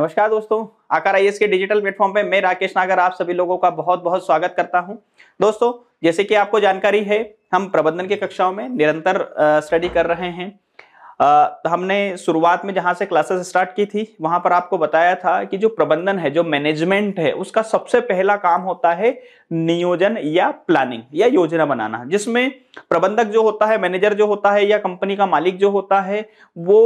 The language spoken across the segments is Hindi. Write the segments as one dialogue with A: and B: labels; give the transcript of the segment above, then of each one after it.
A: नमस्कार दोस्तों आकार आई के डिजिटल प्लेटफॉर्म पे मैं राकेश नागर आप सभी लोगों का बहुत बहुत स्वागत करता हूं दोस्तों जैसे कि आपको जानकारी है हम प्रबंधन की कक्षाओं में निरंतर स्टडी कर रहे हैं आ, हमने शुरुआत में जहां से क्लासेस स्टार्ट की थी वहां पर आपको बताया था कि जो प्रबंधन है जो मैनेजमेंट है उसका सबसे पहला काम होता है नियोजन या प्लानिंग या योजना बनाना जिसमें प्रबंधक जो होता है मैनेजर जो होता है या कंपनी का मालिक जो होता है वो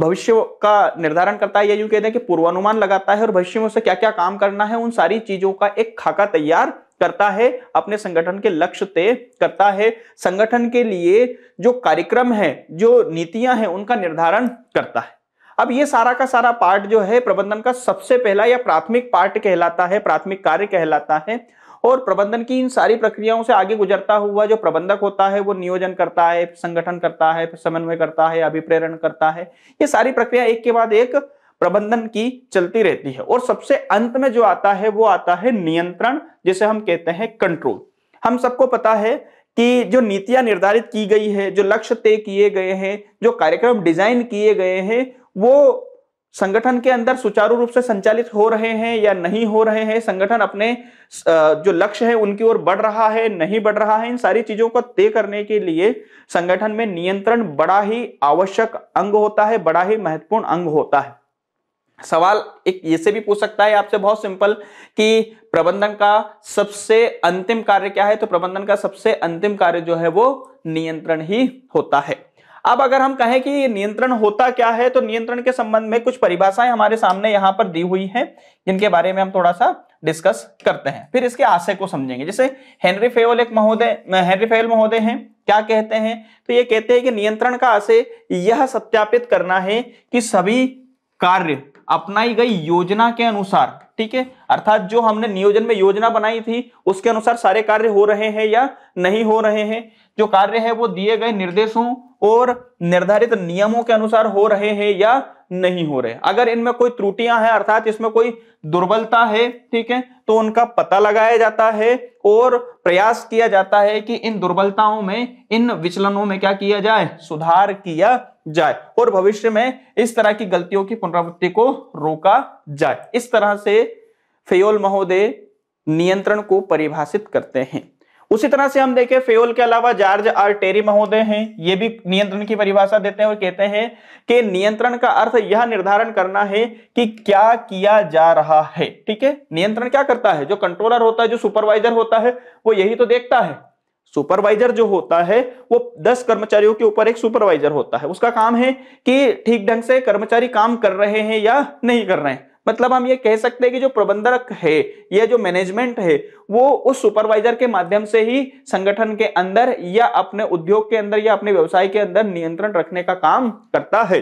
A: भविष्य का निर्धारण करता है या यूं कह दें कि पूर्वानुमान लगाता है और भविष्य में उसे क्या क्या काम करना है उन सारी चीजों का एक खाका तैयार करता है अपने संगठन के लक्ष्य तय करता है संगठन के लिए जो कार्यक्रम है जो नीतियां हैं उनका निर्धारण करता है अब ये सारा का सारा पार्ट जो है प्रबंधन का सबसे पहला या प्राथमिक पार्ट कहलाता है प्राथमिक कार्य कहलाता है और प्रबंधन की इन सारी प्रक्रियाओं से आगे गुजरता हुआ जो प्रबंधक होता है वो नियोजन करता है संगठन करता है समन्वय करता है अभिप्रेरण करता है ये सारी प्रक्रिया एक के बाद एक प्रबंधन की चलती रहती है और सबसे अंत में जो आता है वो आता है नियंत्रण जिसे हम कहते हैं कंट्रोल हम सबको पता है कि जो नीतियां निर्धारित की गई है जो लक्ष्य तय किए गए हैं जो कार्यक्रम डिजाइन किए गए हैं वो संगठन के अंदर सुचारू रूप से संचालित हो रहे हैं या नहीं हो रहे हैं संगठन अपने जो लक्ष्य है उनकी ओर बढ़ रहा है नहीं बढ़ रहा है इन सारी चीजों को तय करने के लिए संगठन में नियंत्रण बड़ा ही आवश्यक अंग होता है बड़ा ही महत्वपूर्ण अंग होता है सवाल एक ये से भी पूछ सकता है आपसे बहुत सिंपल कि प्रबंधन का सबसे अंतिम कार्य क्या है तो प्रबंधन का सबसे अंतिम कार्य जो है वो नियंत्रण ही होता है अब अगर हम कहें कि नियंत्रण होता क्या है तो नियंत्रण के संबंध में कुछ परिभाषाएं हमारे सामने यहाँ पर दी हुई हैं जिनके बारे में हम थोड़ा सा डिस्कस करते हैं फिर इसके आशय को समझेंगे जैसे हेनरी फेवल एक महोदय हेनरी फेवल महोदय हैं क्या कहते हैं तो ये कहते हैं कि नियंत्रण का आशय यह सत्यापित करना है कि सभी कार्य अपनाई गई योजना के अनुसार ठीक है अर्थात जो हमने नियोजन में योजना बनाई थी उसके अनुसार सारे कार्य हो रहे हैं या नहीं हो रहे हैं जो कार्य है वो दिए गए निर्देशों और निर्धारित नियमों के अनुसार हो रहे हैं या नहीं हो रहे अगर इनमें कोई त्रुटियां हैं अर्थात इसमें कोई दुर्बलता है ठीक है तो उनका पता लगाया जाता है और प्रयास किया जाता है कि इन दुर्बलताओं में इन विचलनों में क्या किया जाए सुधार किया जाए और भविष्य में इस तरह की गलतियों की पुनरावृत्ति को रोका जाए इस तरह से फेयोल महोदय नियंत्रण को परिभाषित करते हैं उसी तरह से हम देखें फेओल के अलावा जॉर्ज आर टेरी महोदय हैं ये भी नियंत्रण की परिभाषा देते हैं और कहते हैं कि नियंत्रण का अर्थ यह निर्धारण करना है कि क्या किया जा रहा है ठीक है नियंत्रण क्या करता है जो कंट्रोलर होता है जो सुपरवाइजर होता है वो यही तो देखता है सुपरवाइजर जो होता है वो दस कर्मचारियों के ऊपर एक सुपरवाइजर होता है उसका काम है कि ठीक ढंग से कर्मचारी काम कर रहे हैं या नहीं कर रहे हैं मतलब हम ये कह सकते हैं कि जो प्रबंधक है या जो मैनेजमेंट है वो उस सुपरवाइजर के माध्यम से ही संगठन के अंदर या अपने उद्योग के अंदर या अपने व्यवसाय के अंदर नियंत्रण रखने का काम करता है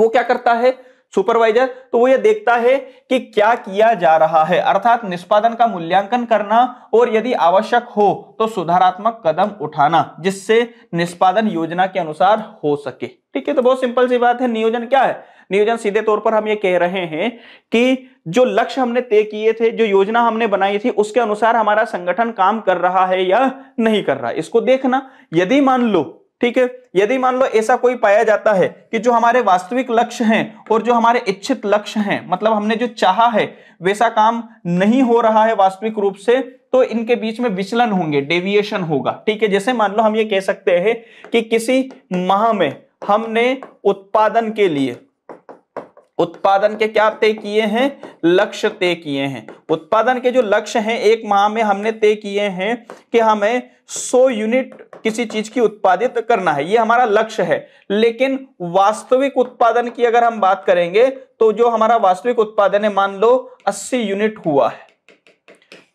A: वो क्या करता है सुपरवाइजर तो वो ये देखता है कि क्या किया जा रहा है अर्थात निष्पादन का मूल्यांकन करना और यदि आवश्यक हो तो सुधारात्मक कदम उठाना जिससे निष्पादन योजना के अनुसार हो सके ठीक है तो बहुत सिंपल सी बात है नियोजन क्या है नियोजन सीधे तौर पर हम ये कह रहे हैं कि जो लक्ष्य हमने तय किए थे जो योजना हमने बनाई थी उसके अनुसार हमारा संगठन काम कर रहा है या नहीं कर रहा है इसको देखना यदि मान लो ठीक है यदि मान लो ऐसा कोई पाया जाता है कि जो हमारे वास्तविक लक्ष्य हैं और जो हमारे इच्छित लक्ष्य हैं मतलब हमने जो चाहा है वैसा काम नहीं हो रहा है वास्तविक रूप से तो इनके बीच में विचलन होंगे डेविएशन होगा ठीक है जैसे मान लो हम ये कह सकते हैं कि किसी माह में हमने उत्पादन के लिए उत्पादन के क्या तय किए हैं लक्ष्य तय किए हैं उत्पादन के जो लक्ष्य हैं एक माह में हमने तय किए हैं कि हमें 100 यूनिट किसी चीज की उत्पादित करना है ये हमारा लक्ष्य है लेकिन वास्तविक उत्पादन की अगर हम बात करेंगे तो जो हमारा वास्तविक उत्पादन है मान लो 80 यूनिट हुआ है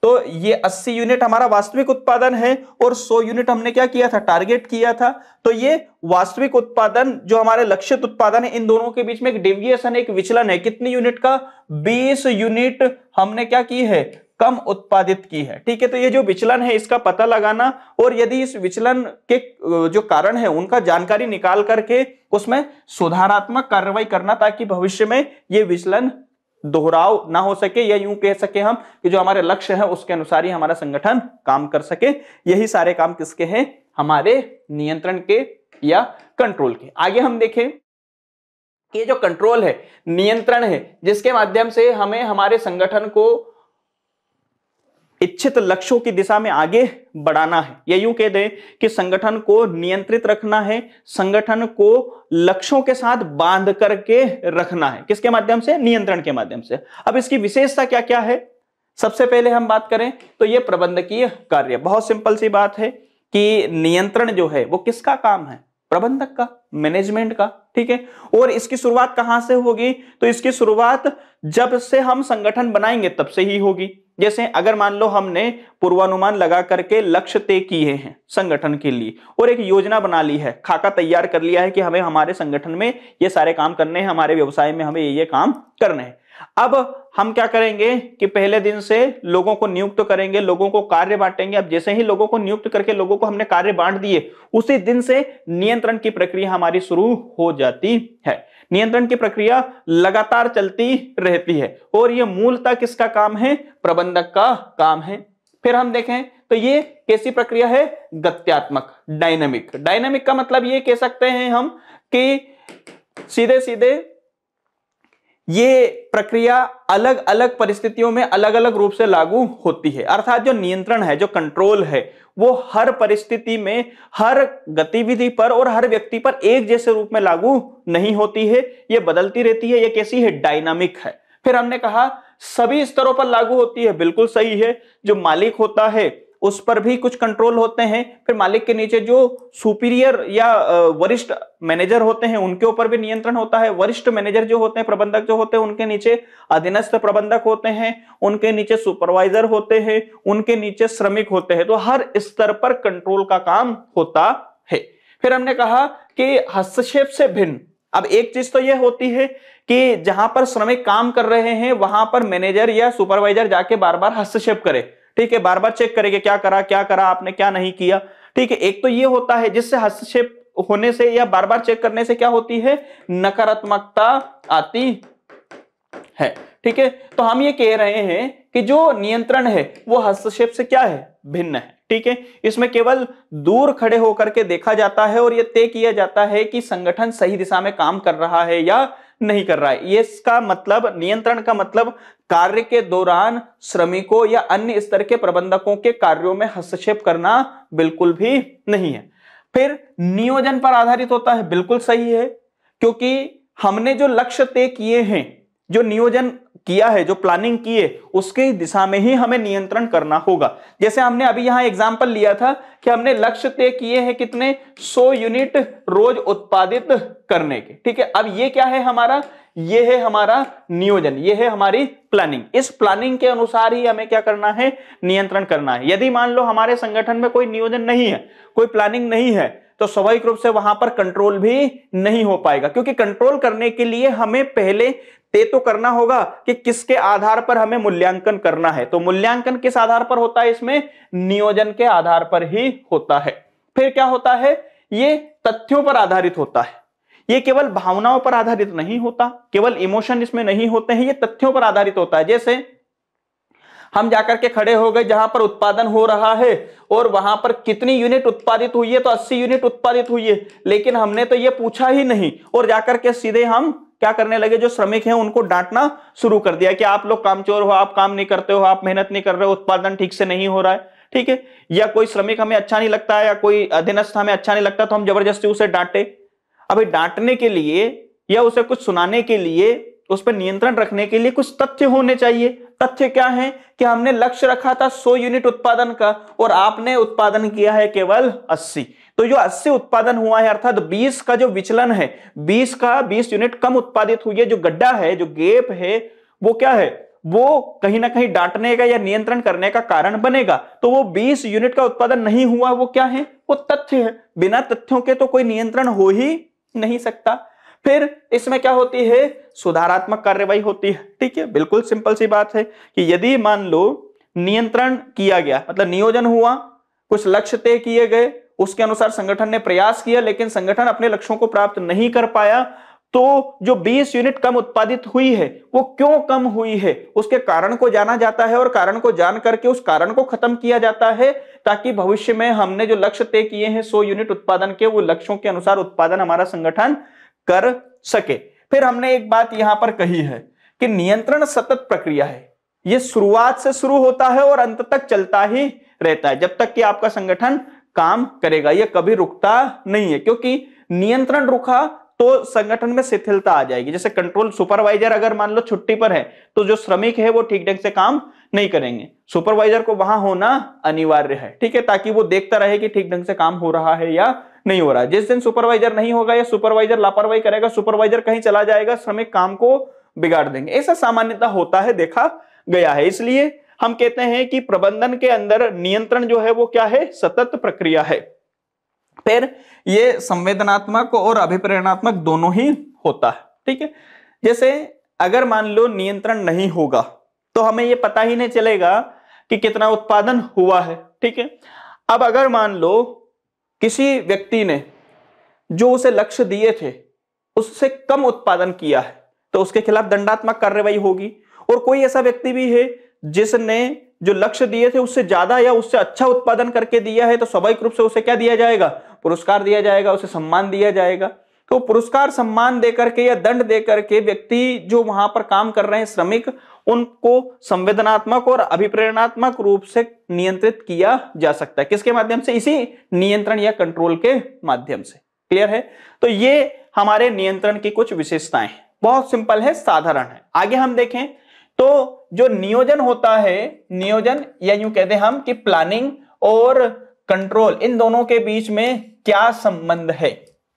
A: तो ये 80 यूनिट हमारा वास्तविक उत्पादन है और 100 यूनिट हमने क्या किया था टारगेट किया था तो ये वास्तविक उत्पादन जो हमारे लक्षित उत्पादन है इन दोनों के बीच में एक डेविएशन एक विचलन है कितनी यूनिट का 20 यूनिट हमने क्या की है कम उत्पादित की है ठीक है तो ये जो विचलन है इसका पता लगाना और यदि इस विचलन के जो कारण है उनका जानकारी निकाल करके उसमें सुधारात्मक कार्रवाई करना ताकि भविष्य में ये विचलन दोहराव ना हो सके या यूं कह सके हम कि जो हमारे लक्ष्य है उसके अनुसार ही हमारा संगठन काम कर सके यही सारे काम किसके हैं हमारे नियंत्रण के या कंट्रोल के आगे हम देखें कि ये जो कंट्रोल है नियंत्रण है जिसके माध्यम से हमें हमारे संगठन को इच्छित लक्ष्यों की दिशा में आगे बढ़ाना है या यूं कह दें कि संगठन को नियंत्रित रखना है संगठन को लक्ष्यों के साथ बांध करके रखना है किसके माध्यम से नियंत्रण के माध्यम से अब इसकी विशेषता क्या क्या है सबसे पहले हम बात करें तो यह प्रबंधकीय कार्य बहुत सिंपल सी बात है कि नियंत्रण जो है वो किसका काम है प्रबंधक का मैनेजमेंट का ठीक है और इसकी शुरुआत कहां से होगी तो इसकी शुरुआत जब से हम संगठन बनाएंगे तब से ही होगी जैसे अगर मान लो हमने पूर्वानुमान लगा करके लक्ष्य तय किए हैं संगठन के लिए और एक योजना बना ली है खाका तैयार कर लिया है कि हमें हमारे संगठन में ये सारे काम करने हैं हमारे व्यवसाय में हमें ये ये काम करने हैं अब हम क्या करेंगे कि पहले दिन से लोगों को नियुक्त करेंगे लोगों को कार्य बांटेंगे अब जैसे ही लोगों को नियुक्त करके लोगों को हमने कार्य बांट दिए उसी दिन से नियंत्रण की प्रक्रिया हमारी शुरू हो जाती है नियंत्रण की प्रक्रिया लगातार चलती रहती है और यह मूलतः किसका काम है प्रबंधक का काम है फिर हम देखें तो ये कैसी प्रक्रिया है गत्यात्मक डायनेमिक डायनेमिक का मतलब ये कह सकते हैं हम कि सीधे सीधे ये प्रक्रिया अलग अलग परिस्थितियों में अलग अलग रूप से लागू होती है अर्थात जो नियंत्रण है जो कंट्रोल है वो हर परिस्थिति में हर गतिविधि पर और हर व्यक्ति पर एक जैसे रूप में लागू नहीं होती है ये बदलती रहती है ये कैसी है डायनामिक है फिर हमने कहा सभी स्तरों पर लागू होती है बिल्कुल सही है जो मालिक होता है उस पर भी कुछ कंट्रोल होते हैं फिर मालिक के नीचे जो सुपीरियर या वरिष्ठ मैनेजर होते हैं उनके ऊपर भी नियंत्रण होता है वरिष्ठ मैनेजर जो होते हैं प्रबंधक जो होते हैं उनके नीचे अधीनस्थ प्रबंधक होते हैं उनके नीचे सुपरवाइजर होते हैं उनके नीचे श्रमिक होते हैं तो हर स्तर पर कंट्रोल का काम होता है फिर हमने कहा कि हस्तक्षेप से भिन्न अब एक चीज तो यह होती है कि जहां पर श्रमिक काम कर रहे हैं वहां पर मैनेजर या सुपरवाइजर जाके बार बार हस्तक्षेप करे ठीक है बार बार चेक करेंगे क्या करा क्या करा आपने क्या नहीं किया ठीक है एक तो ये होता है जिससे हस्तक्षेप होने से या बार बार चेक करने से क्या होती है नकारात्मकता आती है ठीक है तो हम ये कह रहे हैं कि जो नियंत्रण है वो हस्तक्षेप से क्या है भिन्न है ठीक है इसमें केवल दूर खड़े होकर के देखा जाता है और यह तय किया जाता है कि संगठन सही दिशा में काम कर रहा है या नहीं कर रहा है ये इसका मतलब नियंत्रण का मतलब कार्य के दौरान श्रमिकों या अन्य स्तर के प्रबंधकों के कार्यों में हस्तक्षेप करना बिल्कुल भी नहीं है फिर नियोजन पर आधारित होता है बिल्कुल सही है क्योंकि हमने जो लक्ष्य तय किए हैं जो नियोजन किया है जो प्लानिंग किए उसके दिशा में ही हमें नियंत्रण करना होगा जैसे हमने अभी यहां एग्जाम्पल लिया था कि हमने लक्ष्य तय किए हैं कितने 100 यूनिट रोज उत्पादित करने के ठीक है अब ये क्या है हमारा ये है हमारा नियोजन ये है हमारी प्लानिंग इस प्लानिंग के अनुसार ही हमें क्या करना है नियंत्रण करना है यदि मान लो हमारे संगठन में कोई नियोजन नहीं है कोई प्लानिंग नहीं है तो स्वाभाविक रूप से वहां पर कंट्रोल भी नहीं हो पाएगा क्योंकि कंट्रोल करने के लिए हमें पहले तय तो करना होगा कि किसके आधार पर हमें मूल्यांकन करना है तो मूल्यांकन किस आधार पर होता है इसमें नियोजन के आधार पर ही होता है फिर क्या होता है ये तथ्यों पर आधारित होता है ये केवल भावनाओं पर आधारित नहीं होता केवल इमोशन इसमें नहीं होते हैं ये तथ्यों पर आधारित होता है जैसे हम जाकर के खड़े हो गए जहां पर उत्पादन हो रहा है और वहां पर कितनी यूनिट उत्पादित हुई है तो 80 यूनिट उत्पादित हुई है लेकिन हमने तो ये पूछा ही नहीं और जाकर के सीधे हम क्या करने लगे जो श्रमिक हैं उनको डांटना शुरू कर दिया कि आप लोग कामचोर हो आप काम नहीं करते हो आप मेहनत नहीं कर रहे हो उत्पादन ठीक से नहीं हो रहा है ठीक है या कोई श्रमिक हमें अच्छा नहीं लगता है या कोई अधीनस्थ हमें अच्छा नहीं लगता तो हम जबरदस्ती उसे डांटे अभी डांटने के लिए या उसे कुछ सुनाने के लिए उस पर नियंत्रण रखने के लिए कुछ तथ्य होने चाहिए तथ्य क्या है कि हमने लक्ष्य रखा था 100 यूनिट उत्पादन का और आपने उत्पादन किया है केवल 80 तो जो 80 उत्पादन हुआ है अर्थात 20 का जो विचलन है 20 का 20 यूनिट कम उत्पादित हुई है जो गड्ढा है जो गेप है वो क्या है वो कहीं ना कहीं डांटने का या नियंत्रण करने का कारण बनेगा तो वो 20 यूनिट का उत्पादन नहीं हुआ वो क्या है वो तथ्य है बिना तथ्यों के तो कोई नियंत्रण हो ही नहीं सकता फिर इसमें क्या होती है सुधारात्मक कार्यवाही होती है ठीक है बिल्कुल सिंपल सी बात है कि यदि मान लो नियंत्रण किया गया मतलब नियोजन हुआ कुछ लक्ष्य तय किए गए उसके अनुसार संगठन ने प्रयास किया लेकिन संगठन अपने लक्ष्यों को प्राप्त नहीं कर पाया तो जो 20 यूनिट कम उत्पादित हुई है वो क्यों कम हुई है उसके कारण को जाना जाता है और कारण को जान करके उस कारण को खत्म किया जाता है ताकि भविष्य में हमने जो लक्ष्य तय किए हैं 100 यूनिट उत्पादन के वो लक्ष्यों के अनुसार उत्पादन हमारा संगठन कर सके फिर हमने एक बात यहां पर कही है कि नियंत्रण सतत प्रक्रिया है ये शुरुआत से शुरू होता है और अंत तक चलता ही रहता है जब तक कि आपका संगठन काम करेगा यह कभी रुकता नहीं है क्योंकि नियंत्रण रुका तो संगठन में शिथिलता आ जाएगी जैसे कंट्रोल सुपरवाइजर अगर मान लो छुट्टी पर है तो जो श्रमिक है वो ठीक ढंग से काम नहीं करेंगे सुपरवाइजर को वहां होना अनिवार्य है ठीक है ताकि वो देखता रहे कि ठीक ढंग से काम हो रहा है या नहीं हो रहा है जिस दिन सुपरवाइजर नहीं होगा या सुपरवाइजर लापरवाही करेगा सुपरवाइजर कहीं चला जाएगा श्रमिक काम को बिगाड़ देंगे ऐसा सामान्यता होता है देखा गया है इसलिए हम कहते हैं कि प्रबंधन के अंदर नियंत्रण जो है वो क्या है सतत प्रक्रिया है फिर ये संवेदनात्मक और अभिप्रेरणात्मक दोनों ही होता है ठीक है जैसे अगर मान लो नियंत्रण नहीं होगा तो हमें ये पता ही नहीं चलेगा कि कितना उत्पादन हुआ है ठीक है अब अगर मान लो किसी व्यक्ति ने जो उसे लक्ष्य दिए थे उससे कम उत्पादन किया है तो उसके खिलाफ दंडात्मक कार्रवाई होगी और कोई ऐसा व्यक्ति भी है जिसने जो लक्ष्य दिए थे उससे ज्यादा या उससे अच्छा उत्पादन करके दिया है तो स्वाभाविक रूप से उसे क्या दिया जाएगा पुरस्कार दिया जाएगा उसे सम्मान दिया जाएगा तो पुरस्कार सम्मान देकर के या दंड देकर के व्यक्ति जो वहां पर काम कर रहे हैं श्रमिक उनको संवेदनात्मक और अभिप्रेरणात्मक रूप से नियंत्रित किया जा सकता है किसके माध्यम से इसी नियंत्रण या कंट्रोल के माध्यम से क्लियर है तो ये हमारे नियंत्रण की कुछ विशेषताएं बहुत सिंपल है साधारण है आगे हम देखें तो जो नियोजन होता है नियोजन या यूं कहते हैं हम कि प्लानिंग और कंट्रोल इन दोनों के बीच में क्या संबंध है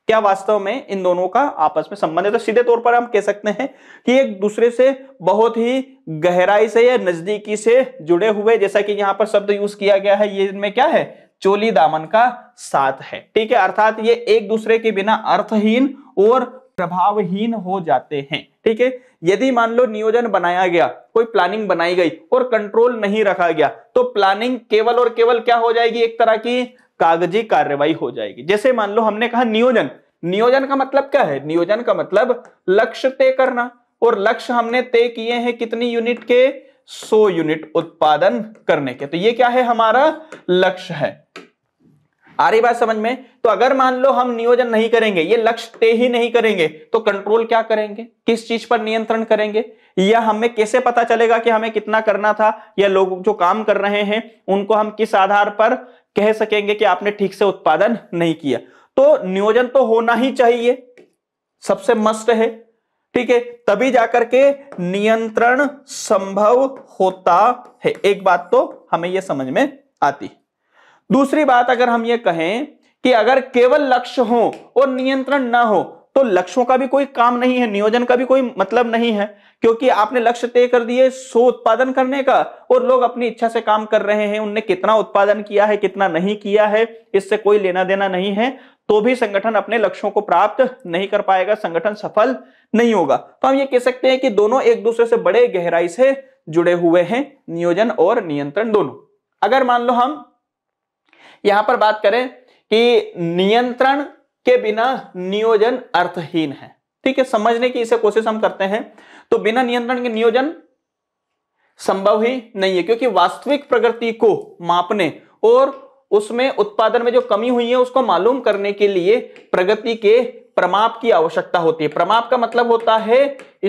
A: क्या वास्तव में इन दोनों का आपस में संबंध है तो सीधे तौर पर हम कह सकते हैं कि एक दूसरे से बहुत ही गहराई से या नजदीकी से जुड़े हुए जैसा कि यहां पर शब्द यूज किया गया है ये इनमें क्या है चोली दामन का साथ है ठीक है अर्थात ये एक दूसरे के बिना अर्थहीन और प्रभावहीन हो जाते हैं ठीक है यदि मान लो नियोजन बनाया गया कोई प्लानिंग बनाई गई और कंट्रोल नहीं रखा गया तो प्लानिंग केवल और केवल क्या हो जाएगी एक तरह की कागजी कार्यवाही हो जाएगी जैसे मान लो हमने कहा नियोजन नियोजन का मतलब क्या है नियोजन का मतलब लक्ष्य तय करना और लक्ष्य हमने तय किए हैं कितनी यूनिट के 100 यूनिट उत्पादन करने के तो ये क्या है हमारा लक्ष्य है आ रही बात समझ में तो अगर मान लो हम नियोजन नहीं करेंगे ये लक्ष्य तय ही नहीं करेंगे तो कंट्रोल क्या करेंगे किस चीज पर नियंत्रण करेंगे या हमें कैसे पता चलेगा कि हमें कितना करना था या लोग जो काम कर रहे हैं उनको हम किस आधार पर कह सकेंगे कि आपने ठीक से उत्पादन नहीं किया तो नियोजन तो होना ही चाहिए सबसे मस्त है ठीक है तभी जाकर के नियंत्रण संभव होता है एक बात तो हमें यह समझ में आती है दूसरी बात अगर हम ये कहें कि अगर केवल लक्ष्य हो और नियंत्रण ना हो तो लक्ष्यों का भी कोई काम नहीं है नियोजन का भी कोई मतलब नहीं है क्योंकि आपने लक्ष्य तय कर दिए सो उत्पादन करने का और लोग अपनी इच्छा से काम कर रहे हैं उनने कितना उत्पादन किया है कितना नहीं किया है इससे कोई लेना देना नहीं है तो भी संगठन अपने लक्ष्यों को प्राप्त नहीं कर पाएगा संगठन सफल नहीं होगा तो हम ये कह सकते हैं कि दोनों एक दूसरे से बड़े गहराई से जुड़े हुए हैं नियोजन और नियंत्रण दोनों अगर मान लो हम यहां पर बात करें कि नियंत्रण के बिना नियोजन अर्थहीन है ठीक है समझने की इसे कोशिश हम करते हैं तो बिना नियंत्रण के नियोजन संभव ही नहीं है क्योंकि वास्तविक प्रगति को मापने और उसमें उत्पादन में जो कमी हुई है उसको मालूम करने के लिए प्रगति के प्रमाप की आवश्यकता होती है प्रमाप का मतलब होता है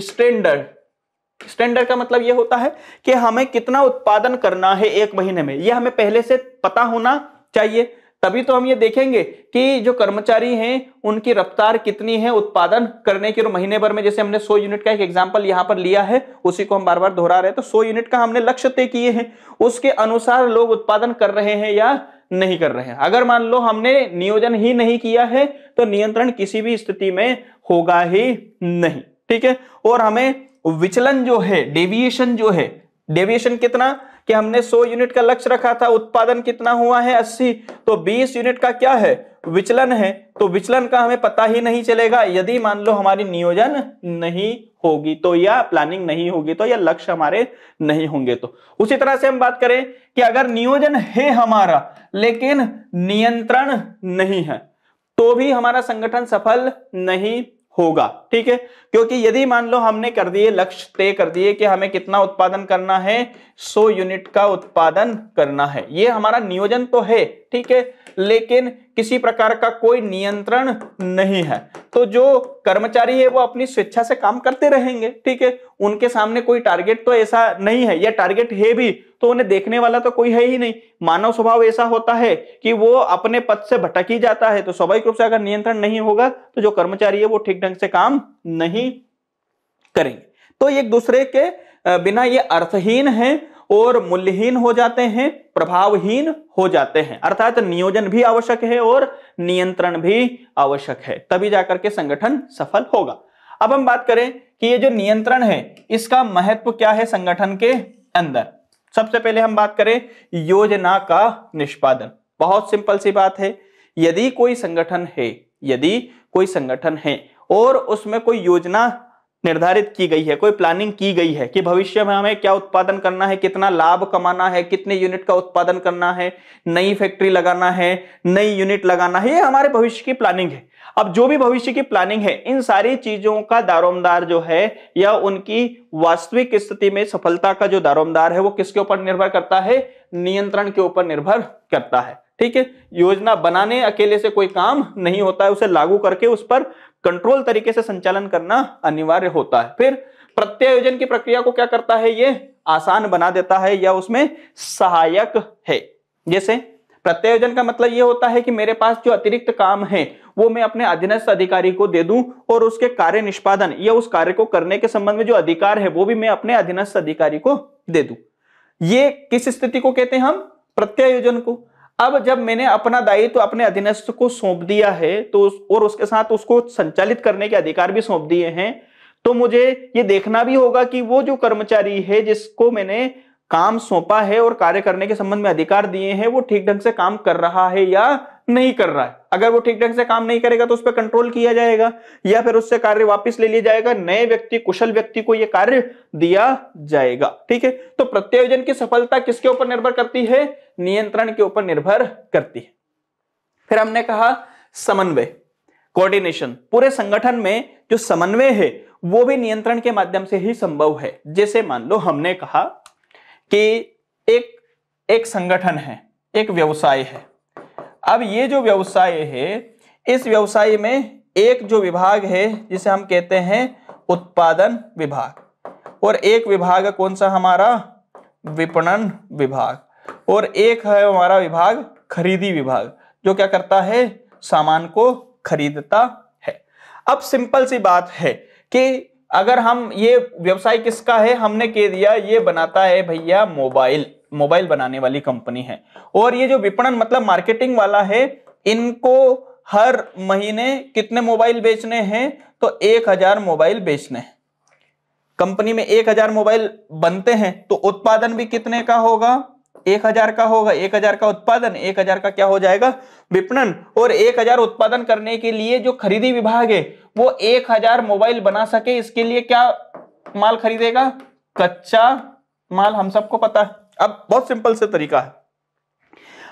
A: स्टैंडर्ड स्टैंडर्ड का मतलब यह होता है कि हमें कितना उत्पादन करना है एक महीने में यह हमें पहले से पता होना चाहिए तभी तो हम ये देखेंगे कि जो कर्मचारी हैं उनकी रफ्तार कितनी है उत्पादन करने की और महीने भर में जैसे हमने 100 यूनिट का एक एग्जांपल यहां पर लिया है उसी को हम बार बार दोहरा रहे हैं तो 100 यूनिट का हमने लक्ष्य तय किए हैं उसके अनुसार लोग उत्पादन कर रहे हैं या नहीं कर रहे हैं अगर मान लो हमने नियोजन ही नहीं किया है तो नियंत्रण किसी भी स्थिति में होगा ही नहीं ठीक है और हमें विचलन जो है डेविएशन जो है डेविएशन कितना कि हमने 100 यूनिट का लक्ष्य रखा था उत्पादन कितना हुआ है 80 तो 20 यूनिट का क्या है विचलन है तो विचलन का हमें पता ही नहीं चलेगा यदि मान लो हमारी नियोजन नहीं होगी तो या प्लानिंग नहीं होगी तो या लक्ष्य हमारे नहीं होंगे तो उसी तरह से हम बात करें कि अगर नियोजन है हमारा लेकिन नियंत्रण नहीं है तो भी हमारा संगठन सफल नहीं होगा ठीक है क्योंकि यदि मान लो हमने कर दिए लक्ष्य तय कर दिए कि हमें कितना उत्पादन करना है 100 यूनिट का उत्पादन करना है ये हमारा नियोजन तो है ठीक है लेकिन किसी प्रकार का कोई नियंत्रण नहीं है तो जो कर्मचारी है वो अपनी स्वेच्छा से काम करते रहेंगे ठीक है उनके सामने कोई टारगेट तो ऐसा नहीं है या टारगेट है भी तो उन्हें देखने वाला तो कोई है ही नहीं मानव स्वभाव ऐसा होता है कि वो अपने पद से भटक ही जाता है तो स्वाभाविक रूप से अगर नियंत्रण नहीं होगा तो जो कर्मचारी है वो ठीक ढंग से काम नहीं करेंगे तो एक दूसरे के बिना ये अर्थहीन है और मूल्यहीन हो जाते हैं प्रभावहीन हो जाते हैं अर्थात नियोजन भी आवश्यक है और नियंत्रण भी आवश्यक है तभी जाकर के संगठन सफल होगा अब हम बात करें कि ये जो नियंत्रण है इसका महत्व क्या है संगठन के अंदर सबसे पहले हम बात करें योजना का निष्पादन बहुत सिंपल सी बात है यदि कोई संगठन है यदि कोई संगठन है और उसमें कोई योजना निर्धारित की गई है कोई प्लानिंग की गई है कि भविष्य में हमें क्या उत्पादन करना है कितना लाभ कमाना है कितने यूनिट का उत्पादन करना है नई फैक्ट्री लगाना है नई यूनिट लगाना है ये हमारे भविष्य की प्लानिंग है अब जो भी भविष्य की प्लानिंग है इन सारी चीजों का दारोमदार जो है या उनकी वास्तविक स्थिति में सफलता का जो दारोमदार है वो किसके ऊपर निर्भर करता है नियंत्रण के ऊपर निर्भर करता है ठीक है योजना बनाने अकेले से कोई काम नहीं होता है उसे लागू करके उस पर कंट्रोल तरीके से संचालन करना अनिवार्य होता है फिर प्रत्यायोजन की प्रक्रिया को क्या करता है ये आसान बना देता है या उसमें सहायक है जैसे प्रत्यायोजन का मतलब ये होता है कि मेरे पास जो अतिरिक्त काम है वो मैं अपने अधीनस्थ अधिकारी को दे दूं और उसके कार्य निष्पादन या उस कार्य को करने के संबंध में जो अधिकार है वो भी मैं अपने अधीनस्थ अधिकारी को दे दूं ये किस स्थिति को कहते हैं हम प्रत्यायोजन को अब जब मैंने अपना दायित्व तो अपने अधीनस्थ को सौंप दिया है तो और उसके साथ उसको संचालित करने के अधिकार भी सौंप दिए हैं तो मुझे ये देखना भी होगा कि वो जो कर्मचारी है जिसको मैंने काम सौंपा है और कार्य करने के संबंध में अधिकार दिए हैं वो ठीक ढंग से काम कर रहा है या नहीं कर रहा है अगर वो ठीक ढंग से काम नहीं करेगा तो उस पर कंट्रोल किया जाएगा या फिर उससे कार्य वापस ले लिया जाएगा नए व्यक्ति कुशल व्यक्ति को यह कार्य दिया जाएगा ठीक है तो प्रत्यायोजन की सफलता किसके ऊपर निर्भर करती है नियंत्रण के ऊपर निर्भर करती है फिर हमने कहा समन्वय कोऑर्डिनेशन पूरे संगठन में जो समन्वय है वो भी नियंत्रण के माध्यम से ही संभव है जैसे मान लो हमने कहा कि एक एक संगठन है एक व्यवसाय है अब ये जो व्यवसाय है इस व्यवसाय में एक जो विभाग है जिसे हम कहते हैं उत्पादन विभाग और एक विभाग कौन सा हमारा विपणन विभाग और एक है हमारा विभाग खरीदी विभाग जो क्या करता है सामान को खरीदता है अब सिंपल सी बात है कि अगर हम ये व्यवसाय किसका है हमने कह दिया ये बनाता है भैया मोबाइल मोबाइल बनाने वाली कंपनी है और ये जो विपणन मतलब मार्केटिंग वाला है इनको हर महीने कितने मोबाइल बेचने हैं तो एक हजार मोबाइल बेचने हैं कंपनी में एक हजार मोबाइल बनते हैं तो उत्पादन भी कितने का होगा एक हजार का होगा एक हजार का उत्पादन एक हजार का क्या हो जाएगा विपणन और एक हजार उत्पादन करने के लिए जो खरीदी विभाग है वो एक हजार मोबाइल बना सके इसके लिए क्या माल खरीदेगा कच्चा माल हम सबको पता है अब बहुत सिंपल से तरीका है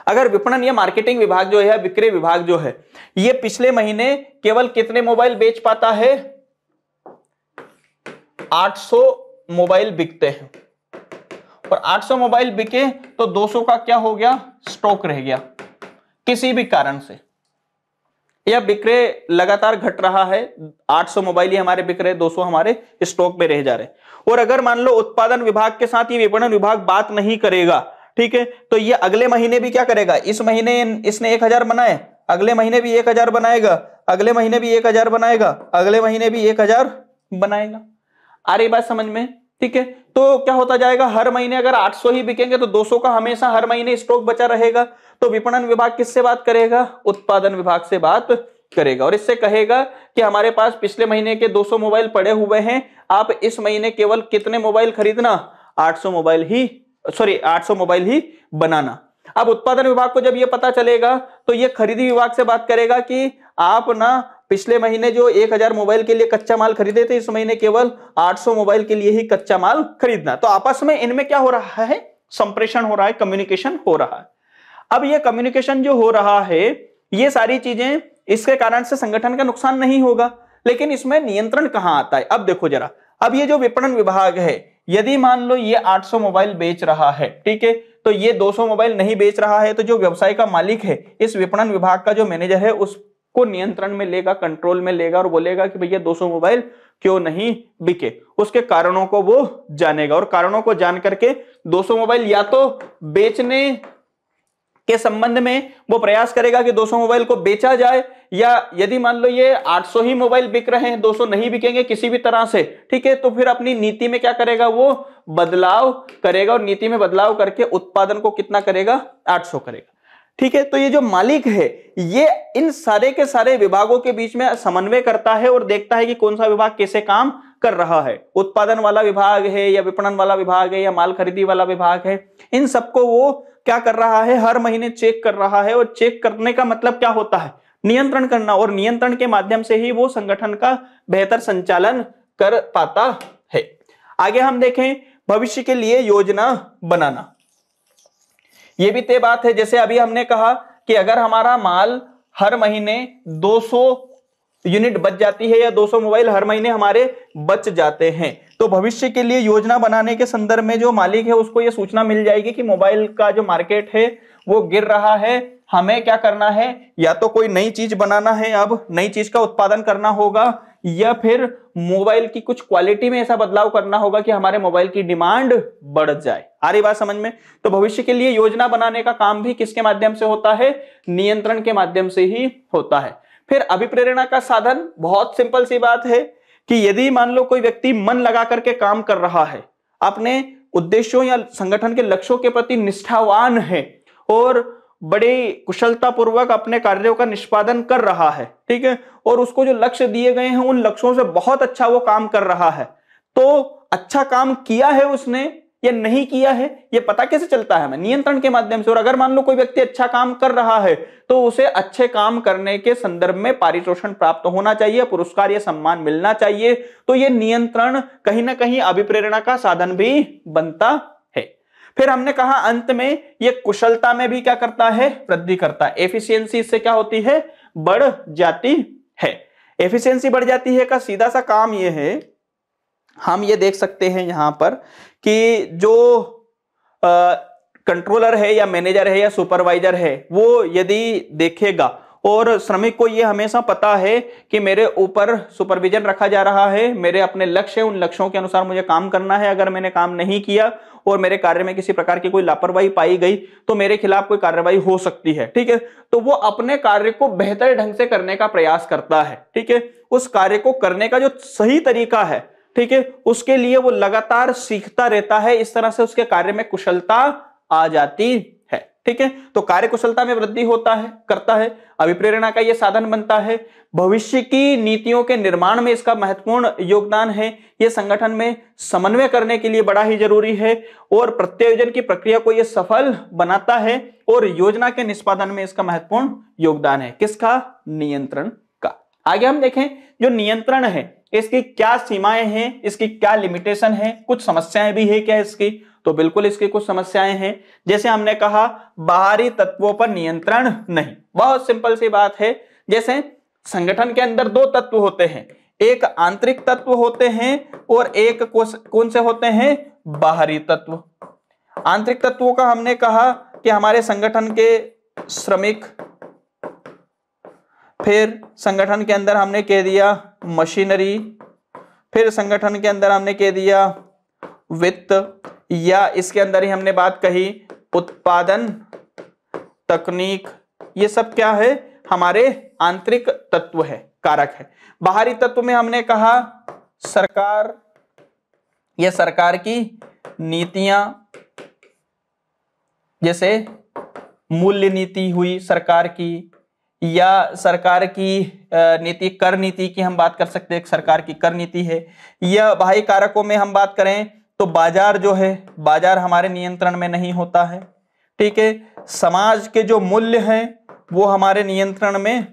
A: अगर विपणन या मार्केटिंग विभाग जो है विक्रय विभाग जो है ये पिछले महीने केवल कितने मोबाइल बेच पाता है 800 मोबाइल बिकते हैं और 800 मोबाइल बिके तो 200 का क्या हो गया स्टॉक रह गया किसी भी कारण से यह विक्रय लगातार घट रहा है 800 मोबाइल ही हमारे बिक रहे 200 हमारे स्टॉक में रह जा रहे और अगर मान लो उत्पादन विभाग के साथ ये विपणन विभाग बात नहीं करेगा ठीक है तो ये अगले महीने भी क्या करेगा इस महीने इसने एक हजार बनाए अगले महीने भी एक हजार बनाएगा अगले महीने भी एक हजार बनाएगा अगले महीने भी एक हजार बनाएगा आ रही बात समझ में ठीक है तो क्या होता जाएगा हर महीने अगर 800 ही बिकेंगे तो 200 का हमेशा हर महीने स्टॉक बचा रहेगा तो विपणन विभाग किससे बात करेगा उत्पादन विभाग से बात करेगा और इससे कहेगा कि हमारे पास पिछले महीने के 200 मोबाइल पड़े हुए हैं आप इस महीने केवल कितने मोबाइल खरीदना 800 मोबाइल ही सॉरी 800 मोबाइल ही बनाना अब उत्पादन विभाग को जब ये पता चलेगा तो ये खरीदी विभाग से बात करेगा कि आप ना पिछले महीने जो 1000 मोबाइल के लिए कच्चा माल खरीदे थे इस महीने केवल 800 मोबाइल के लिए ही कच्चा माल खरीदना तो आपस में इनमें क्या हो रहा है संप्रेषण हो रहा है कम्युनिकेशन हो रहा है अब ये कम्युनिकेशन जो हो रहा है ये सारी चीजें इसके कारण से संगठन का नुकसान नहीं होगा लेकिन इसमें नियंत्रण कहां आता है अब देखो जरा अब ये जो विपणन विभाग है यदि मान लो ये 800 मोबाइल बेच रहा है ठीक है तो ये 200 मोबाइल नहीं बेच रहा है तो जो व्यवसाय का मालिक है इस विपणन विभाग का जो मैनेजर है उसको नियंत्रण में लेगा कंट्रोल में लेगा और बोलेगा कि भैया 200 मोबाइल क्यों नहीं बिके उसके कारणों को वो जानेगा और कारणों को जान करके दो मोबाइल या तो बेचने के संबंध में वो प्रयास करेगा कि 200 मोबाइल को बेचा जाए या यदि मान लो ये 800 ही मोबाइल बिक रहे हैं 200 नहीं बिकेंगे किसी भी तरह से ठीक है तो फिर अपनी नीति में क्या करेगा वो बदलाव करेगा और नीति में बदलाव करके उत्पादन को कितना करेगा 800 करेगा ठीक है तो ये जो मालिक है ये इन सारे के सारे विभागों के बीच में समन्वय करता है और देखता है कि कौन सा विभाग कैसे काम कर रहा है उत्पादन वाला विभाग है या विपणन वाला विभाग है या माल खरीदी वाला विभाग है इन सबको वो क्या कर रहा है हर महीने चेक कर रहा है और चेक करने का मतलब क्या होता है नियंत्रण करना और नियंत्रण के माध्यम से ही वो संगठन का बेहतर संचालन कर पाता है आगे हम देखें भविष्य के लिए योजना बनाना ये भी तय बात है जैसे अभी हमने कहा कि अगर हमारा माल हर महीने 200 यूनिट बच जाती है या 200 मोबाइल हर महीने हमारे बच जाते हैं तो भविष्य के लिए योजना बनाने के संदर्भ में जो मालिक है उसको यह सूचना मिल जाएगी कि मोबाइल का जो मार्केट है वो गिर रहा है हमें क्या करना है या तो कोई नई चीज बनाना है अब नई चीज का उत्पादन करना होगा या फिर मोबाइल की कुछ क्वालिटी में ऐसा बदलाव करना होगा कि हमारे मोबाइल की डिमांड बढ़ जाए आ रही बात समझ में तो भविष्य के लिए योजना बनाने का काम भी किसके माध्यम से होता है नियंत्रण के माध्यम से ही होता है फिर अभिप्रेरणा का साधन बहुत सिंपल सी बात है कि यदि मान लो कोई व्यक्ति मन लगा करके काम कर रहा है अपने उद्देश्यों या संगठन के लक्ष्यों के प्रति निष्ठावान है और बड़ी कुशलता पूर्वक अपने कार्यों का निष्पादन कर रहा है ठीक है और उसको जो लक्ष्य दिए गए हैं उन लक्ष्यों से बहुत अच्छा वो काम कर रहा है तो अच्छा काम किया है उसने या नहीं किया है ये पता कैसे चलता है नियंत्रण के माध्यम से और अगर मान लो कोई व्यक्ति अच्छा काम कर रहा है तो उसे अच्छे काम करने के संदर्भ में पारितोषण प्राप्त होना चाहिए पुरस्कार या सम्मान मिलना चाहिए तो ये नियंत्रण कहीं ना कहीं अभिप्रेरणा का साधन भी बनता है फिर हमने कहा अंत में ये कुशलता में भी क्या करता है वृद्धि करता है एफिशियंसी इससे क्या होती है बढ़ जाती है एफिशियंसी बढ़ जाती है का सीधा सा काम यह है हम ये देख सकते हैं यहाँ पर कि जो कंट्रोलर है या मैनेजर है या सुपरवाइजर है वो यदि देखेगा और श्रमिक को ये हमेशा पता है कि मेरे ऊपर सुपरविजन रखा जा रहा है मेरे अपने लक्ष्य उन लक्ष्यों के अनुसार मुझे काम करना है अगर मैंने काम नहीं किया और मेरे कार्य में किसी प्रकार की कोई लापरवाही पाई गई तो मेरे खिलाफ कोई कार्रवाई हो सकती है ठीक है तो वो अपने कार्य को बेहतर ढंग से करने का प्रयास करता है ठीक है उस कार्य को करने का जो सही तरीका है ठीक है उसके लिए वो लगातार सीखता रहता है इस तरह से उसके कार्य में कुशलता आ जाती है ठीक है तो कार्य कुशलता में वृद्धि होता है करता है अभिप्रेरणा का ये साधन बनता है भविष्य की नीतियों के निर्माण में इसका महत्वपूर्ण योगदान है ये संगठन में समन्वय करने के लिए बड़ा ही जरूरी है और प्रत्यायोजन की प्रक्रिया को यह सफल बनाता है और योजना के निष्पादन में इसका महत्वपूर्ण योगदान है किसका नियंत्रण का आगे हम देखें जो नियंत्रण है इसकी क्या सीमाएं हैं इसकी क्या लिमिटेशन है कुछ समस्याएं भी है क्या इसकी तो बिल्कुल इसकी कुछ समस्याएं हैं जैसे हमने कहा बाहरी तत्वों पर नियंत्रण नहीं बहुत सिंपल सी बात है जैसे संगठन के अंदर दो तत्व होते हैं एक आंतरिक तत्व होते हैं और एक कौन से होते हैं बाहरी तत्व आंतरिक तत्वों का हमने कहा कि हमारे संगठन के श्रमिक फिर संगठन के अंदर हमने कह दिया मशीनरी फिर संगठन के अंदर हमने कह दिया वित्त या इसके अंदर ही हमने बात कही उत्पादन तकनीक ये सब क्या है हमारे आंतरिक तत्व है कारक है बाहरी तत्व में हमने कहा सरकार या सरकार की नीतियां जैसे मूल्य नीति हुई सरकार की या सरकार की नीति कर नीति की हम बात कर सकते हैं सरकार की कर नीति है या बाह्य कारकों में हम बात करें तो बाजार जो है बाजार हमारे नियंत्रण में नहीं होता है ठीक है समाज के जो मूल्य हैं वो हमारे नियंत्रण में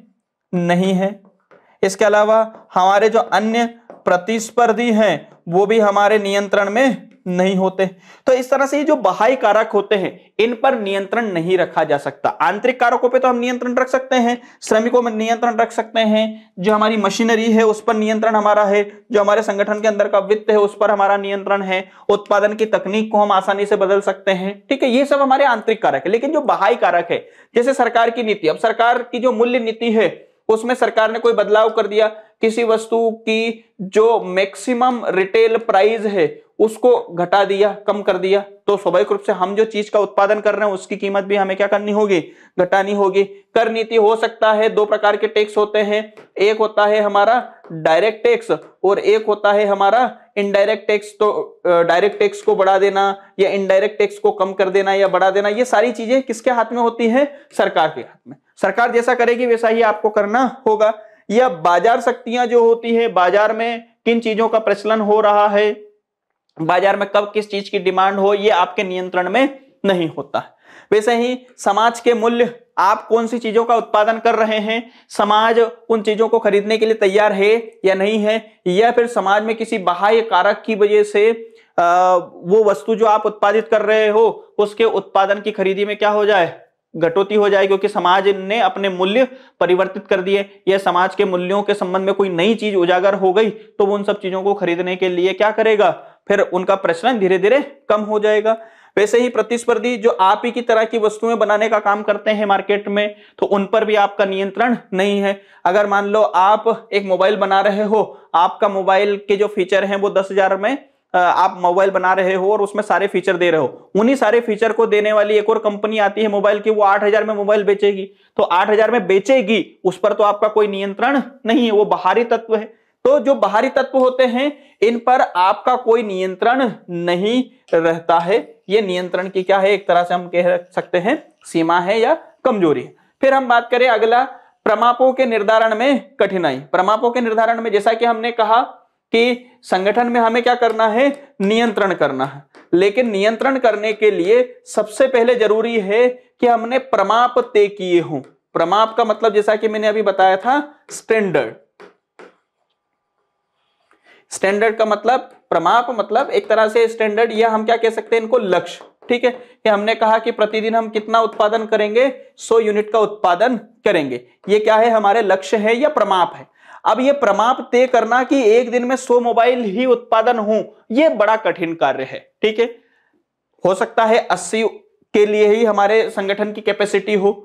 A: नहीं है इसके अलावा हमारे जो अन्य प्रतिस्पर्धी हैं वो भी हमारे नियंत्रण में नहीं होते तो इस तरह से ये जो बाहरी कारक होते हैं इन पर नियंत्रण नहीं रखा जा सकता आंतरिक कारकों पे तो हम नियंत्रण रख सकते हैं श्रमिकों में नियंत्रण रख सकते हैं जो हमारी मशीनरी है उस पर नियंत्रण हमारा है जो हमारे संगठन के अंदर का वित्त है उस पर हमारा नियंत्रण है उत्पादन की तकनीक को हम आसानी से बदल सकते हैं ठीक है ये सब हमारे आंतरिक कारक है लेकिन जो बाहरी कारक है जैसे सरकार की नीति अब सरकार की जो मूल्य नीति है उसमें सरकार ने कोई बदलाव कर दिया किसी वस्तु की जो मैक्सिमम रिटेल प्राइस है उसको घटा दिया कम कर दिया तो स्वाभाविक रूप से हम जो चीज का उत्पादन कर रहे हैं उसकी कीमत भी हमें क्या करनी होगी घटानी होगी कर नीति हो सकता है दो प्रकार के टैक्स होते हैं एक होता है हमारा डायरेक्ट टैक्स और एक होता है हमारा इनडायरेक्ट टैक्स तो डायरेक्ट टैक्स को बढ़ा देना या इनडायरेक्ट टैक्स को कम कर देना या बढ़ा देना ये सारी चीजें किसके हाथ में होती है सरकार के हाथ में सरकार जैसा करेगी वैसा ही आपको करना होगा या बाजार शक्तियां जो होती है बाजार में किन चीजों का प्रचलन हो रहा है बाजार में कब किस चीज की डिमांड हो ये आपके नियंत्रण में नहीं होता वैसे ही समाज के मूल्य आप कौन सी चीजों का उत्पादन कर रहे हैं समाज उन चीजों को खरीदने के लिए तैयार है या नहीं है या फिर समाज में किसी बाह्य कारक की वजह से आ, वो वस्तु जो आप उत्पादित कर रहे हो उसके उत्पादन की खरीदी में क्या हो जाए घटोती हो जाए क्योंकि समाज ने अपने मूल्य परिवर्तित कर दिए या समाज के मूल्यों के संबंध में कोई नई चीज उजागर हो गई तो वो उन सब चीजों को खरीदने के लिए क्या करेगा फिर उनका प्रचलन धीरे धीरे कम हो जाएगा वैसे ही प्रतिस्पर्धी जो आप ही की तरह की वस्तुएं बनाने का काम करते हैं मार्केट में तो उन पर भी आपका नियंत्रण नहीं है अगर मान लो आप एक मोबाइल बना रहे हो आपका मोबाइल के जो फीचर हैं वो दस हजार में आप मोबाइल बना रहे हो और उसमें सारे फीचर दे रहे हो उन्हीं सारे फीचर को देने वाली एक और कंपनी आती है मोबाइल की वो आठ हजार में मोबाइल बेचेगी तो आठ हजार में बेचेगी उस पर तो आपका कोई नियंत्रण नहीं है वो बाहरी तत्व है तो जो बाहरी तत्व होते हैं इन पर आपका कोई नियंत्रण नहीं रहता है ये नियंत्रण की क्या है एक तरह से हम कह सकते हैं सीमा है या कमजोरी है फिर हम बात करें अगला प्रमापों के निर्धारण में कठिनाई प्रमापों के निर्धारण में जैसा कि हमने कहा कि संगठन में हमें क्या करना है नियंत्रण करना है लेकिन नियंत्रण करने के लिए सबसे पहले जरूरी है कि हमने प्रमाप तय किए हों प्रमाप का मतलब जैसा कि मैंने अभी बताया था स्टैंडर्ड स्टैंडर्ड का मतलब प्रमाप मतलब एक तरह से स्टैंडर्ड या हम क्या कह सकते हैं इनको लक्ष्य ठीक है कि हमने कहा कि प्रतिदिन हम कितना उत्पादन करेंगे 100 यूनिट का उत्पादन करेंगे ये क्या है हमारे लक्ष्य है या प्रमाप है अब ये प्रमाप तय करना कि एक दिन में सो मोबाइल ही उत्पादन हो ये बड़ा कठिन कार्य है ठीक है हो सकता है अस्सी के लिए ही हमारे संगठन की कैपेसिटी हो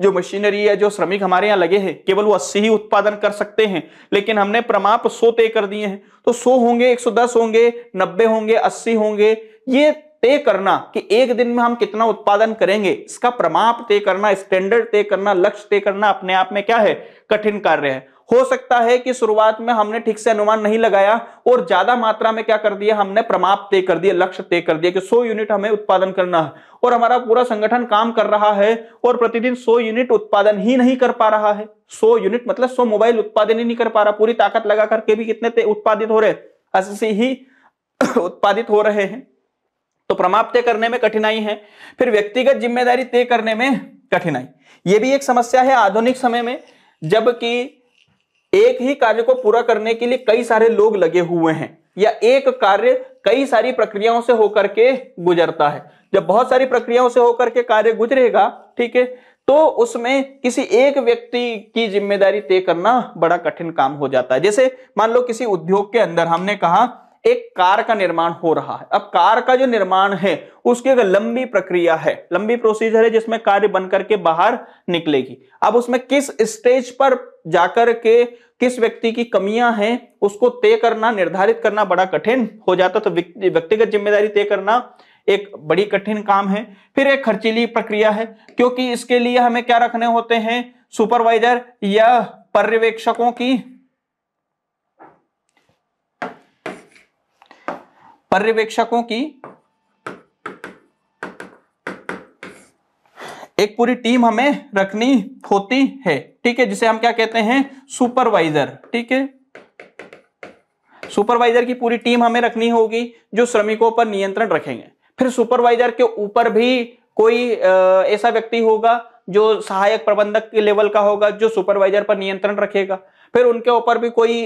A: जो मशीनरी या जो श्रमिक हमारे यहाँ लगे हैं केवल वो अस्सी ही उत्पादन कर सकते हैं लेकिन हमने प्रमाप सो तय कर दिए हैं तो सो होंगे एक सौ दस होंगे नब्बे होंगे अस्सी होंगे ये तय करना कि एक दिन में हम कितना उत्पादन करेंगे इसका प्रमाप तय करना स्टैंडर्ड तय करना लक्ष्य तय करना अपने आप में क्या है कठिन कार्य है हो सकता है कि शुरुआत में हमने ठीक से अनुमान नहीं लगाया और ज्यादा मात्रा में क्या कर दिया हमने प्रमाप तय कर दिया लक्ष्य तय कर दिया कि 100 यूनिट हमें उत्पादन करना है और हमारा पूरा संगठन काम कर रहा है और प्रतिदिन 100 यूनिट उत्पादन ही नहीं कर पा रहा है 100 यूनिट मतलब 100 मोबाइल उत्पादन ही नहीं कर पा रहा पूरी ताकत लगा करके भी कितने उत्पादित हो रहे ऐसे ही उत्पादित हो रहे हैं तो प्रमाप तय करने में कठिनाई है फिर व्यक्तिगत जिम्मेदारी तय करने में कठिनाई ये भी एक समस्या है आधुनिक समय में जबकि एक ही कार्य को पूरा करने के लिए कई सारे लोग लगे हुए हैं या एक कार्य कई सारी प्रक्रियाओं से होकर के गुजरता है जब बहुत सारी प्रक्रियाओं से होकर के कार्य गुजरेगा ठीक है तो उसमें किसी एक व्यक्ति की जिम्मेदारी तय करना बड़ा कठिन काम हो जाता है जैसे मान लो किसी उद्योग के अंदर हमने कहा एक कार का निर्माण हो रहा है अब कार का जो निर्माण है उसकी एक लंबी प्रक्रिया है लंबी प्रोसीजर है जिसमें कार्य बन करके बाहर निकलेगी अब उसमें किस स्टेज पर जाकर के किस व्यक्ति की कमियां हैं उसको तय करना निर्धारित करना बड़ा कठिन हो जाता तो व्यक्तिगत जिम्मेदारी तय करना एक बड़ी कठिन काम है फिर एक खर्चीली प्रक्रिया है क्योंकि इसके लिए हमें क्या रखने होते हैं सुपरवाइजर या पर्यवेक्षकों की पर्यवेक्षकों की एक पूरी टीम हमें रखनी होती है ठीक है जिसे हम क्या कहते हैं सुपरवाइजर ठीक है सुपरवाइजर की पूरी टीम हमें रखनी होगी जो श्रमिकों पर नियंत्रण रखेंगे फिर सुपरवाइजर के ऊपर भी कोई ऐसा व्यक्ति होगा जो सहायक प्रबंधक के लेवल का होगा जो सुपरवाइजर पर नियंत्रण रखेगा फिर उनके ऊपर भी कोई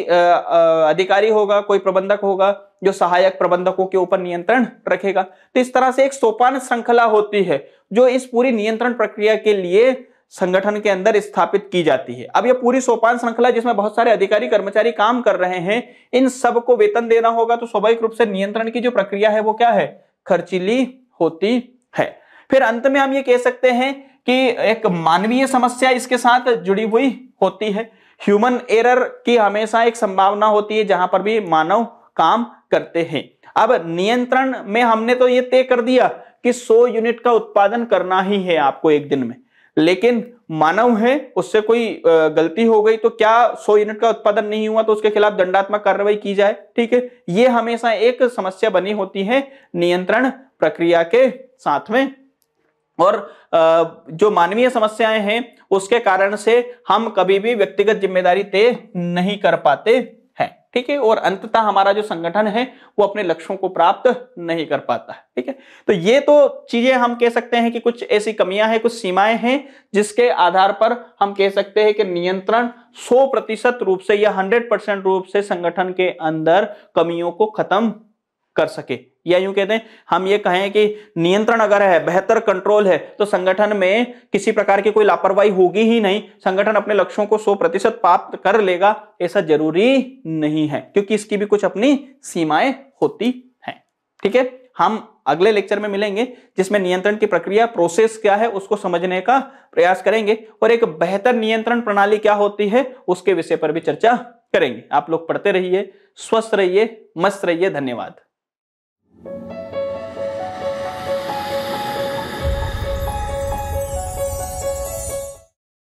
A: अधिकारी होगा कोई प्रबंधक होगा जो सहायक प्रबंधकों के ऊपर नियंत्रण रखेगा तो इस तरह से एक सोपान श्रृंखला होती है जो इस पूरी नियंत्रण प्रक्रिया के लिए संगठन के अंदर स्थापित की जाती है अब यह पूरी सोपान श्रृंखला जिसमें बहुत सारे अधिकारी कर्मचारी काम कर रहे हैं इन सब को वेतन देना होगा तो स्वाभाविक रूप से नियंत्रण की जो प्रक्रिया है वो क्या है खर्चीली होती है फिर अंत में हम ये कह सकते हैं कि एक मानवीय समस्या इसके साथ जुड़ी हुई होती है ह्यूमन एरर की हमेशा एक संभावना होती है जहां पर भी मानव काम करते हैं अब नियंत्रण में हमने तो ये तय कर दिया कि 100 यूनिट का उत्पादन करना ही है आपको एक दिन में लेकिन मानव है उससे कोई गलती हो गई तो क्या 100 यूनिट का उत्पादन नहीं हुआ तो उसके खिलाफ दंडात्मक कार्रवाई की जाए ठीक है ये हमेशा एक समस्या बनी होती है नियंत्रण प्रक्रिया के साथ में और जो मानवीय समस्याएं हैं उसके कारण से हम कभी भी व्यक्तिगत जिम्मेदारी तय नहीं कर पाते हैं ठीक है और अंततः हमारा जो संगठन है वो अपने लक्ष्यों को प्राप्त नहीं कर पाता है ठीक है तो ये तो चीजें हम कह सकते हैं कि कुछ ऐसी कमियां हैं कुछ सीमाएं हैं जिसके आधार पर हम कह सकते हैं कि नियंत्रण 100 प्रतिशत रूप से या 100 परसेंट रूप से संगठन के अंदर कमियों को खत्म कर सके या यूं कहते हैं हम ये कहें कि नियंत्रण अगर है बेहतर कंट्रोल है तो संगठन में किसी प्रकार की कोई लापरवाही होगी ही नहीं संगठन अपने लक्ष्यों को 100 प्रतिशत प्राप्त कर लेगा ऐसा जरूरी नहीं है क्योंकि इसकी भी कुछ अपनी सीमाएं होती हैं ठीक है हम अगले लेक्चर में मिलेंगे जिसमें नियंत्रण की प्रक्रिया प्रोसेस क्या है उसको समझने का प्रयास करेंगे और एक बेहतर नियंत्रण प्रणाली क्या होती है उसके विषय पर भी चर्चा करेंगे आप लोग पढ़ते रहिए स्वस्थ रहिए मस्त रहिए धन्यवाद thank you